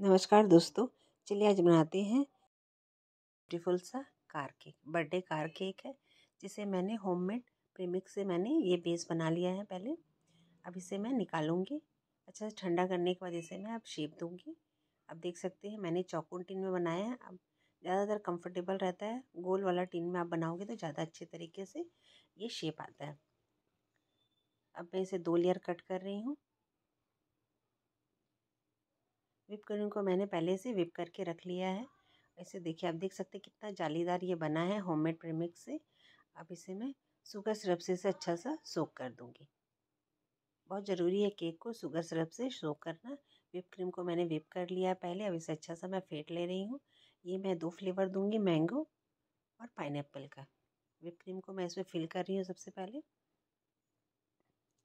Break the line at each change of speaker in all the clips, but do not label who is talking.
नमस्कार दोस्तों चलिए आज बनाते हैं ब्यूटीफुल सा car cake birthday car cake है जिसे मैंने होममेड प्रीमिक्स से मैंने ये बेस बना लिया है पहले अब इसे मैं निकालूंगी अच्छा से ठंडा करने के बाद इसे मैं अब शेप दूंगी अब देख सकते हैं मैंने चौकोन टिन में बनाया है अब ज़्यादातर कम्फर्टेबल रहता है गोल वाला टिन में आप बनाओगे तो ज़्यादा अच्छे तरीके से ये शेप आता है अब मैं इसे दो लेयर कट कर रही हूँ विप क्रीम को मैंने पहले से विप करके रख लिया है ऐसे देखिए आप देख सकते हैं कितना जालीदार ये बना है होममेड प्रेमिक्स से अब इसे मैं शुगर सिरप से इसे अच्छा सा सोख कर दूँगी बहुत ज़रूरी है केक को शुगर सिरप से सोख करना विप क्रीम को मैंने विप कर लिया है पहले अब इसे अच्छा सा मैं फेंट ले रही हूँ ये मैं दो फ्लेवर दूँगी मैंगो और पाइन का विप क्रीम को मैं इसमें फिल कर रही हूँ सबसे पहले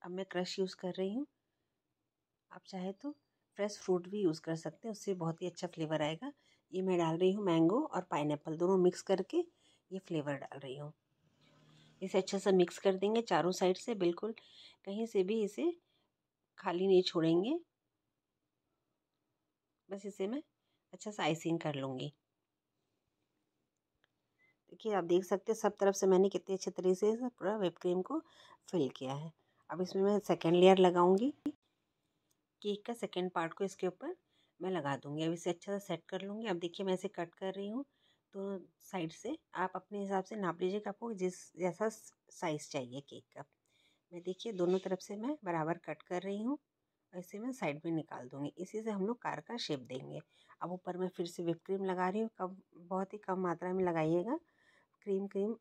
अब मैं क्रश यूज़ कर रही हूँ आप चाहे तो फ्रेश फ्रूट भी यूज़ कर सकते हैं उससे बहुत ही अच्छा फ्लेवर आएगा ये मैं डाल रही हूँ मैंगो और पाइन दोनों मिक्स करके ये फ्लेवर डाल रही हूँ इसे अच्छे से मिक्स कर देंगे चारों साइड से बिल्कुल कहीं से भी इसे खाली नहीं छोड़ेंगे बस इसे मैं अच्छा सा आइसिंग कर लूँगी देखिए आप देख सकते हैं सब तरफ से मैंने कितने अच्छे तरीके से पूरा वेब क्रीम को फिल किया है अब इसमें मैं सेकेंड लेयर लगाऊंगी केक का सेकेंड पार्ट को इसके ऊपर मैं लगा दूँगी अब इसे अच्छा सा सेट कर लूँगी अब देखिए मैं इसे कट कर रही हूँ तो साइड से आप अपने हिसाब से नाप लीजिएगा आपको जिस जैसा साइज़ चाहिए केक का मैं देखिए दोनों तरफ से मैं बराबर कट कर रही हूँ और इसे मैं साइड में निकाल दूँगी इसी से हम लोग कार का शेप देंगे अब ऊपर मैं फिर से विप क्रीम लगा रही हूँ कम बहुत ही कम मात्रा में लगाइएगा क्रीम क्रीम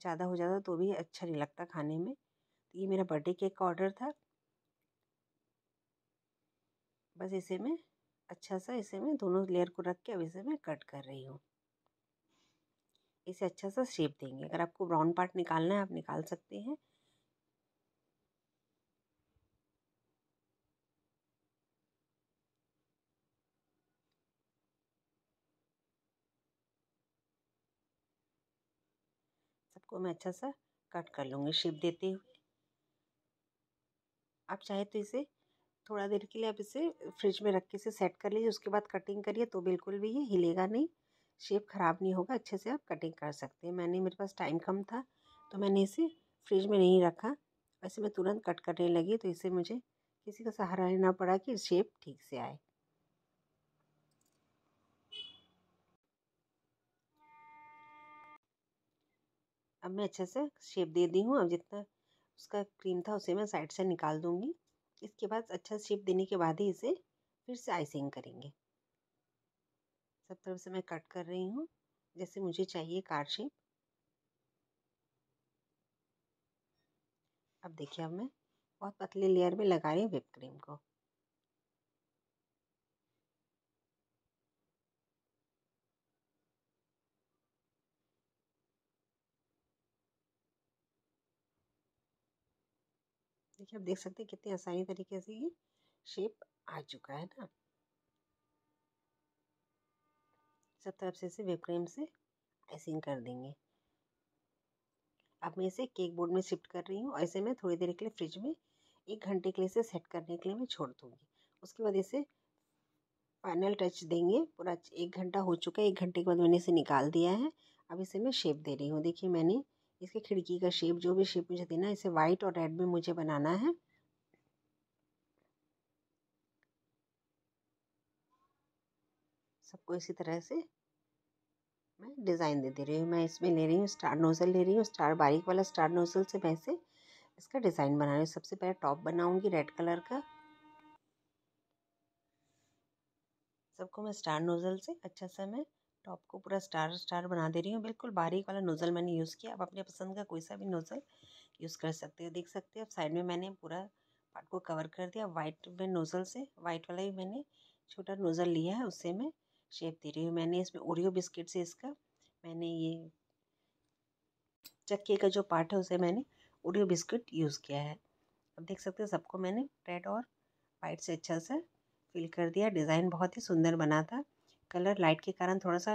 ज़्यादा हो जाता तो भी अच्छा नहीं लगता खाने में तो ये मेरा बर्थडे केक का ऑर्डर था बस इसे मैं अच्छा सा इसे मैं दोनों लेयर को रख के अब इसे मैं कट कर रही हूँ इसे अच्छा सा शेप देंगे अगर आपको ब्राउन पार्ट निकालना है आप निकाल सकते हैं सबको मैं अच्छा सा कट कर लूँगी शेप देते हुए आप चाहे तो इसे थोड़ा देर के लिए आप इसे फ्रिज में रख के इसे सेट कर लीजिए उसके बाद कटिंग करिए तो बिल्कुल भी ये हिलेगा नहीं शेप ख़राब नहीं होगा अच्छे से आप कटिंग कर सकते हैं मैंने मेरे पास टाइम कम था तो मैंने इसे फ्रिज में नहीं रखा वैसे मैं तुरंत कट करने लगी तो इसे मुझे किसी का सहारा लेना पड़ा कि शेप ठीक से आए अब मैं अच्छे से शेप दे दी हूँ अब जितना उसका क्रीम था उसे मैं साइड से निकाल दूँगी इसके बाद अच्छा शेप देने के बाद ही इसे फिर से आइसिंग करेंगे सब तरफ से मैं कट कर रही हूँ जैसे मुझे चाहिए कार शेप अब देखिए अब मैं बहुत पतले लेयर में लगा रही हूँ विप क्रीम को देखिए आप देख सकते हैं कितनी आसानी तरीके से ये शेप आ चुका है ना सब तरफ से इसे वेब क्रीम से आइसिंग कर देंगे अब मैं इसे केक बोर्ड में शिफ्ट कर रही हूँ और इसे मैं थोड़ी देर के लिए फ्रिज में एक घंटे के लिए इसे सेट करने के लिए मैं छोड़ दूँगी उसके बाद इसे फाइनल टच देंगे पूरा एक घंटा हो चुका है एक घंटे के बाद मैंने इसे निकाल दिया है अब इसे मैं शेप दे रही हूँ देखिए मैंने इसके खिड़की का शेप जो भी शेप मुझे देना है इसे वाइट और रेड में मुझे बनाना है सबको इसी तरह से मैं डिज़ाइन दे दे रही हूँ मैं इसमें ले रही हूँ स्टार नोज़ल ले रही हूँ स्टार बारीक वाला स्टार नोज़ल से मैं इसे इसका डिज़ाइन बना रही हूँ सबसे पहले टॉप बनाऊँगी रेड कलर का सबको मैं स्टार नोज़ल से अच्छा सा मैं टॉप को पूरा स्टार स्टार बना दे रही हूँ बिल्कुल बारीक वाला नोज़ल मैंने यूज़ किया आप अपने पसंद का कोई सा भी नोज़ल यूज़ कर सकते हो देख सकते हो अब साइड में मैंने पूरा पार्ट को कवर कर दिया वाइट में नोज़ल से वाइट वाला ही मैंने छोटा नोज़ल लिया है उससे मैं शेप दे रही हूँ मैंने इसमें ओरियो बिस्किट से इसका मैंने ये चक्के का जो पार्ट है उसे मैंने ओरियो बिस्किट यूज़ किया है अब देख सकते हो सबको मैंने रेड और वाइट से अच्छा सा फिल कर दिया डिज़ाइन बहुत ही सुंदर बना था कलर लाइट के कारण थोड़ा सा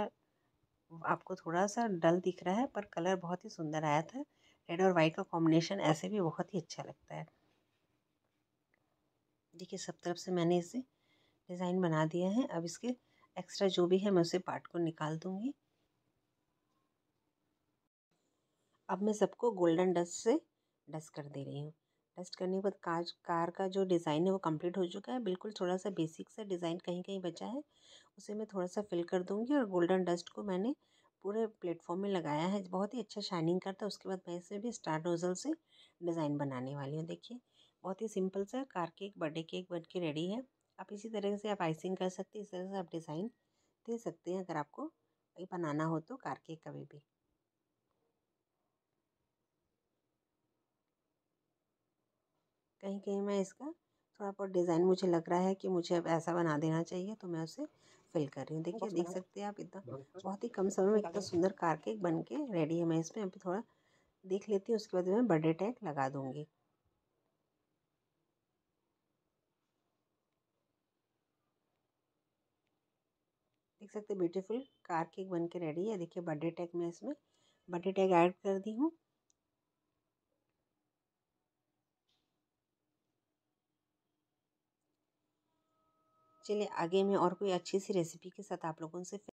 आपको थोड़ा सा डल दिख रहा है पर कलर बहुत ही सुंदर आया था रेड और वाइट का कॉम्बिनेशन ऐसे भी बहुत ही अच्छा लगता है देखिए सब तरफ से मैंने इसे डिज़ाइन बना दिया है अब इसके एक्स्ट्रा जो भी है मैं उसे पार्ट को निकाल दूँगी अब मैं सबको गोल्डन डस्ट से डस्ट कर दे रही हूँ टेस्ट करने के बाद काज कार का जो डिज़ाइन है वो कंप्लीट हो चुका है बिल्कुल थोड़ा सा बेसिक सा डिज़ाइन कहीं कहीं बचा है उसे मैं थोड़ा सा फिल कर दूँगी और गोल्डन डस्ट को मैंने पूरे प्लेटफॉर्म में लगाया है बहुत ही अच्छा शाइनिंग करता है उसके बाद मैं इसे भी स्टार डोजल से डिज़ाइन बनाने वाली हूँ देखिए बहुत ही सिंपल सा कार केक बर्थडे केक बन के रेडी है आप इसी तरह से आप आइसिंग कर सकते हैं इस तरह से आप डिज़ाइन दे सकते हैं अगर आपको बनाना हो तो कार केक कभी भी कहीं कहीं मैं इसका थोड़ा बहुत डिज़ाइन मुझे लग रहा है कि मुझे अब ऐसा बना देना चाहिए तो मैं उसे फिल कर रही हूँ देखिए देख सकते हैं आप इतना अच्छा। बहुत ही कम समय में इतना सुंदर कार केक बन के रेडी है मैं इसमें अभी थोड़ा देख लेती हूँ उसके बाद मैं बर्थडे टैग लगा दूँगी देख सकते ब्यूटीफुल कार केक बन के रेडी है देखिए बर्थडे टैग मैं इसमें बर्थडे टैग ऐड कर दी हूँ चलिए आगे मैं और कोई अच्छी सी रेसिपी के साथ आप लोगों से